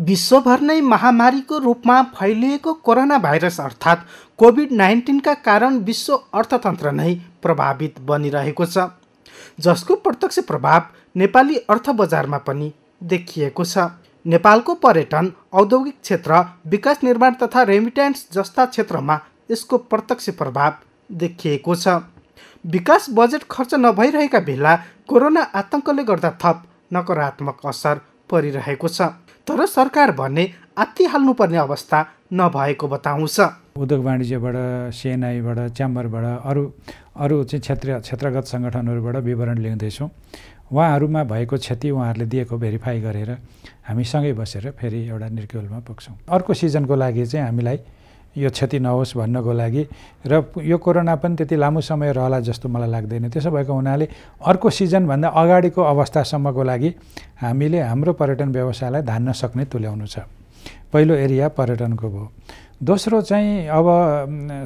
विश्वभर नै महामारीको रूपमा फैलिएको कोरोना भाइरस अर्थात् कोभिड नाइन्टिनका कारण विश्व अर्थतन्त्र नै प्रभावित बनिरहेको छ जसको प्रत्यक्ष प्रभाव नेपाली अर्थ बजारमा पनि देखिएको छ नेपालको पर्यटन औद्योगिक क्षेत्र विकास निर्माण तथा रेमिट्यान्स जस्ता क्षेत्रमा यसको प्रत्यक्ष प्रभाव देखिएको छ विकास बजेट खर्च नभइरहेका बेला कोरोना आतङ्कले गर्दा थप नकारात्मक असर परिरहेको छ तर सरकार भन्ने आत्तिहाल्नुपर्ने अवस्था नभएको बताउँछ उद्योग वाणिज्यबाट सिएनआईबाट च्याम्बरबाट अरू अरू चाहिँ क्षेत्रीय क्षेत्रगत सङ्गठनहरूबाट विवरण ल्याउँदैछौँ उहाँहरूमा भएको क्षति उहाँहरूले दिएको भेरिफाई गरेर हामी सँगै बसेर फेरि एउटा निर्कुलमा पुग्छौँ अर्को सिजनको लागि चाहिँ हामीलाई यो क्षति नहोस् भन्नको लागि र यो कोरोना पनि त्यति लामो समय रहला जस्तो मलाई लाग्दैन त्यसो भएको हुनाले अर्को सिजनभन्दा अगाडिको अवस्थासम्मको लागि हामीले हाम्रो पर्यटन व्यवसायलाई धान्न सक्ने तुल्याउनु छ पहिलो एरिया पर्यटनको भयो दोस्रो चाहिँ अब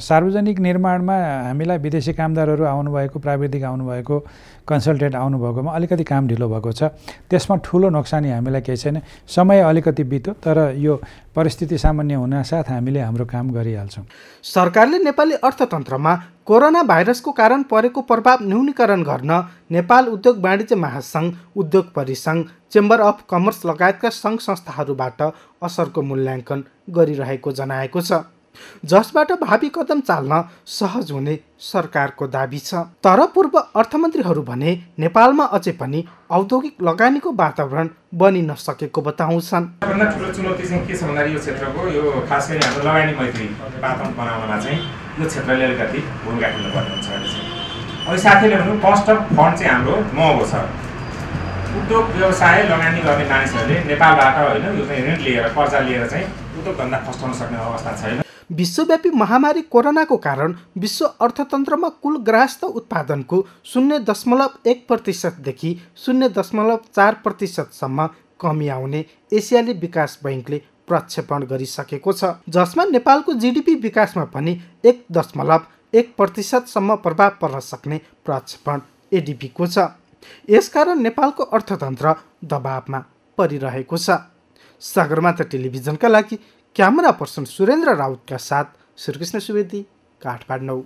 सार्वजनिक निर्माणमा हामीलाई विदेशी कामदारहरू आउनुभएको प्राविधिक आउनुभएको कन्सल्टेन्ट आउनुभएकोमा अलिकति काम ढिलो भएको छ त्यसमा ठुलो नोक्सानी हामीलाई केही छैन समय अलिकति बित्यो तर यो परिस्थिति सामान्य हुनासाथ हामीले हाम्रो काम गरिहाल्छौँ सरकारले नेपाली अर्थतन्त्रमा कोरोना भाइरसको कारण परेको प्रभाव न्यूनीकरण गर्न नेपाल उद्योग वाणिज्य महासङ्घ उद्योग परिसङ्घ चेम्बर अफ कमर्स लगायतका सङ्घ संस्थाहरूबाट असरको मूल्याङ्कन गरिरहेको जनाएको छ जसबाट भावी कदम चाल्न सहज हुने सरकारको दावी छ तर पूर्व अर्थमन्त्रीहरू भने नेपालमा अझै पनि औद्योगिक लगानीको वातावरण बनिन सकेको बताउँछन् सबभन्दा ठुलो चुनौती के छ भन्दाखेरि यो क्षेत्रको साथीले भन्नु कस्ट अफ फन्ड चाहिँ हाम्रो महँगो छ उद्योग व्यवसाय लगानी गर्ने मानिसहरूले नेपालबाट होइन यो चाहिँ ऋण लिएर कर्जा लिएर चाहिँ उद्योग धन्दा फस्टाउन सक्ने अवस्था छैन विश्वव्यापी महामारी कोरोनाको कारण विश्व अर्थतन्त्रमा कुल ग्राहस्थ उत्पादनको शून्य दशमलव एक प्रतिशतदेखि शून्य दशमलव चार प्रतिशतसम्म कमी आउने एसियाली विकास बैङ्कले प्रक्षेपण गरिसकेको छ जसमा नेपालको जिडिपी विकासमा पनि एक दशमलव एक प्रतिशतसम्म प्रभाव पर्न सक्ने प्रक्षेपण एडिपीको छ यसकारण नेपालको अर्थतन्त्र दबावमा परिरहेको छ सगरमाथा टेलिभिजनका लागि क्यामेरा पर्सन सुरेन्द्र राउतका साथ श्रीकृष्ण सुवेदी काठमाडौँ